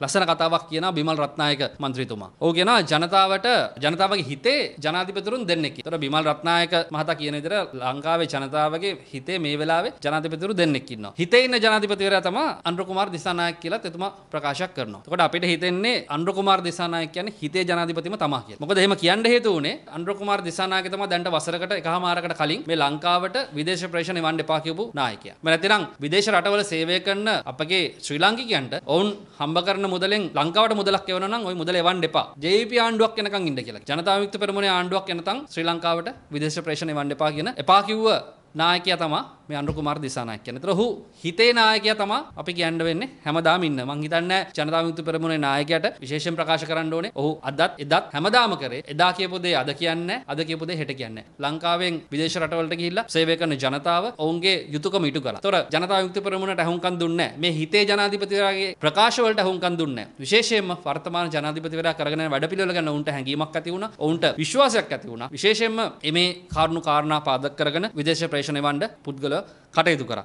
ලස්සන කතාවක් කියන බිමල් රත්නායක මන්ත්‍රීතුමා. ඕක කියන ජනතාවට ජනතාවගේ හිතේ ජනාධිපතිවරුන් දෙන්නෙක්. ඒතර බිමල් රත්නායක මහතා කියන විදිහට ලංකාවේ ජනතාවගේ හිතේ මේ වෙලාවේ ජනාධිපතිවරු දෙන්නෙක් ඉන්නවා. හිතේ ඉන්න ජනාධිපතිවරයා තමයි අනුර කුමාර දිසානායක කියලාත් එතුමා ප්‍රකාශ කරනවා. එතකොට අපිට හිතෙන්නේ අනුර කුමාර දිසානායක කියන්නේ හිතේ ජනාධිපතිම තමයි කියලා. මොකද එහෙම කියන්න හේතුව උනේ අනුර කුමාර දිසානායක තමයි දැන්ට වසරකට එකහමාරකට කලින් මේ ලංකාවට විදේශ ප්‍රේෂණ එවන්න එපා කියපු නායකයා. මම නැතිනම් විදේශ රටවල සේවය කරන අපගේ ශ්‍රී ලාංකිකයන්ට ඔවුන් හම්බ කරන මුදලෙන් ලංකාවට මුදලක් එවන නම් ওই මුදල එවන්න එපා. JP ආණ්ඩුවක් එනකන් ඉන්න කියලා. ජනතා විමුක්ති පෙරමුණේ ආණ්ඩුවක් එනතන් ශ්‍රී ලංකාවට විදේශ ප්‍රේෂණ එවන්න එපා කියන එපා කිව්ව නායකය තම මේ අනුකුමාර දිසානායක කියන. ඒතර ඔහු හිතේ නායකයා තම අපි කියන්න වෙන්නේ හැමදාම ඉන්න. මං හිතන්නේ ජනතා විමුක්ති පෙරමුණේ නායකයාට විශේෂයෙන් ප්‍රකාශ කරන්න ඕනේ. ඔහු අදත් එදත් හැමදාම කරේ. එදා කියපු දේ අද කියන්නේ අද කියපු දේ හෙට කියන්නේ. ලංකාවෙන් විදේශ රටවලට ගිහිල්ලා සේවය කරන ජනතාව ඔවුන්ගේ යුතුයකම ඉටු කළා. ඒතර ජනතා විමුක්ති පෙරමුණට අහුම්කම් දුන්නේ මේ හිතේ ජනාධිපතිවරයාගේ ප්‍රකාශ වලට අහුම්කම් දුන්නේ විශේෂයෙන්ම වර්තමාන ජනාධිපතිවරයා කරගෙන යන වැඩපිළිවෙල ගැන ඔවුන්ට හැඟීමක් ඇති වුණා. ඔවුන්ට විශ්වාසයක් ඇති වුණා. විශේෂයෙන්ම මේ කාරුණු කාරණා පාදක කරගෙන විදේශ පර්යේෂණ වන්ඩ පුද්ගල කටයුතු කර.